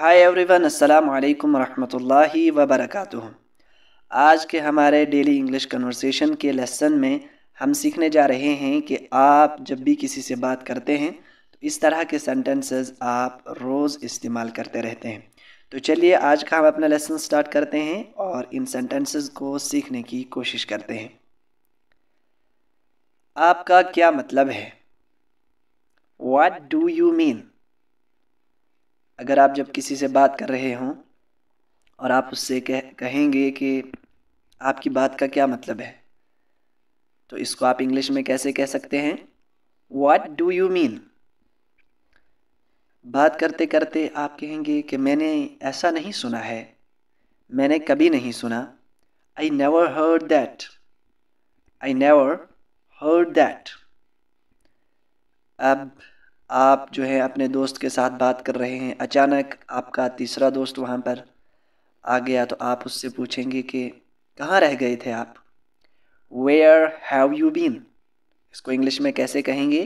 hi everyone अस्सलाम वालेकुम रहमतुल्लाहि व बरकातुहू आज के हमारे डेली इंग्लिश कन्वर्सेशन के लेसन में हम सीखने जा रहे हैं कि आप जब भी किसी से बात करते हैं तो इस तरह के सेंटेंसेस आप रोज़ इस्तेमाल करते रहते हैं तो चलिए आज का हम अपना लेसन स्टार्ट करते हैं और इन सेंटेंसेस को सीखने की कोशिश करते हैं आपका क्या मतलब है वाट डू यू मीन अगर आप जब किसी से बात कर रहे हों और आप उससे कह कहेंगे कि आपकी बात का क्या मतलब है तो इसको आप इंग्लिश में कैसे कह सकते हैं वाट डू यू मीन बात करते करते आप कहेंगे कि मैंने ऐसा नहीं सुना है मैंने कभी नहीं सुना I never heard that I never heard that अब आप जो है अपने दोस्त के साथ बात कर रहे हैं अचानक आपका तीसरा दोस्त वहाँ पर आ गया तो आप उससे पूछेंगे कि कहाँ रह गए थे आप वेयर हैव यू बीन इसको इंग्लिश में कैसे कहेंगे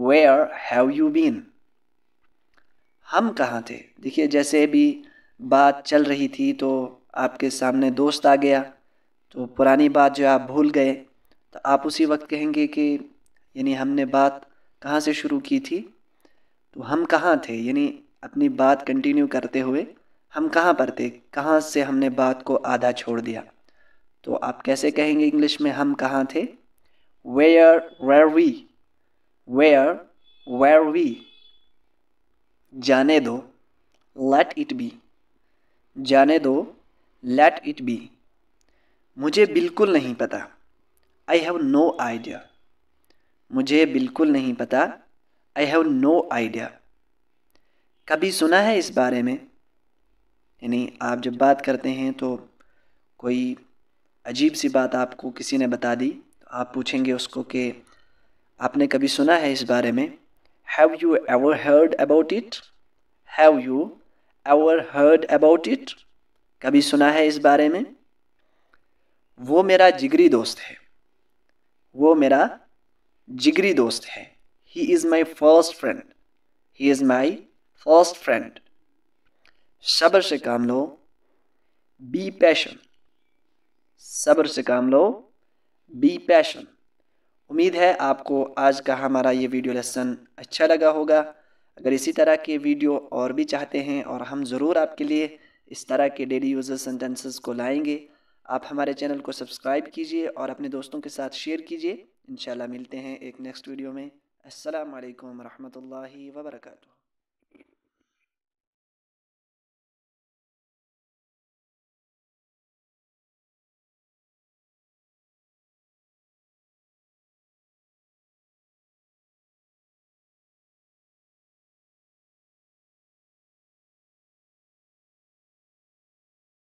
वेयर हैव यू बीन हम कहाँ थे देखिए जैसे भी बात चल रही थी तो आपके सामने दोस्त आ गया तो पुरानी बात जो आप भूल गए तो आप उसी वक्त कहेंगे कि यानी हमने बात कहाँ से शुरू की थी तो हम कहाँ थे यानी अपनी बात कंटिन्यू करते हुए हम कहाँ पर थे कहाँ से हमने बात को आधा छोड़ दिया तो आप कैसे कहेंगे इंग्लिश में हम कहाँ थे where were we where were we जाने दो लेट इट बी जाने दो लेट इट बी मुझे बिल्कुल नहीं पता आई हैव नो आइडिया मुझे बिल्कुल नहीं पता आई हैव नो आइडिया कभी सुना है इस बारे में यानी आप जब बात करते हैं तो कोई अजीब सी बात आपको किसी ने बता दी तो आप पूछेंगे उसको कि आपने कभी सुना है इस बारे में have you ever heard about it have you ever heard about it कभी सुना है इस बारे में वो मेरा जिगरी दोस्त है वो मेरा जिगरी दोस्त है he is my first friend he is my first friend सब्र से काम लो बी पैशन सब्र से काम लो बी पैशन उम्मीद है आपको आज का हमारा ये वीडियो लेसन अच्छा लगा होगा अगर इसी तरह के वीडियो और भी चाहते हैं और हम ज़रूर आपके लिए इस तरह के डेली यूजर सेंटेंसेस को लाएंगे आप हमारे चैनल को सब्सक्राइब कीजिए और अपने दोस्तों के साथ शेयर कीजिए इंशाल्लाह मिलते हैं एक नेक्स्ट वीडियो में असलकम वरहमल वर्का